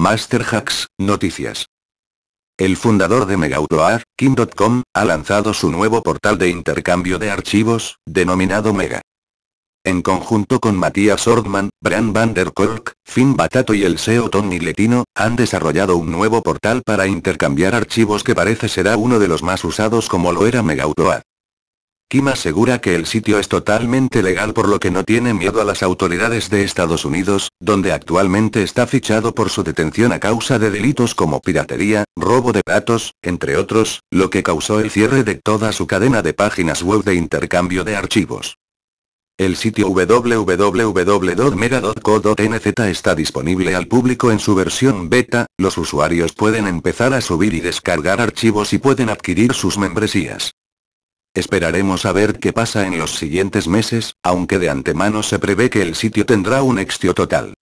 Master Hacks, Noticias. El fundador de Megautoar, Kim.com, ha lanzado su nuevo portal de intercambio de archivos, denominado Mega. En conjunto con Matías Ordman, Brian van der Kolk, Finn Batato y el SEO Tony Letino, han desarrollado un nuevo portal para intercambiar archivos que parece será uno de los más usados como lo era Megautoar. Kim asegura que el sitio es totalmente legal por lo que no tiene miedo a las autoridades de Estados Unidos, donde actualmente está fichado por su detención a causa de delitos como piratería, robo de datos, entre otros, lo que causó el cierre de toda su cadena de páginas web de intercambio de archivos. El sitio www.mega.co.nz está disponible al público en su versión beta, los usuarios pueden empezar a subir y descargar archivos y pueden adquirir sus membresías. Esperaremos a ver qué pasa en los siguientes meses, aunque de antemano se prevé que el sitio tendrá un extio total.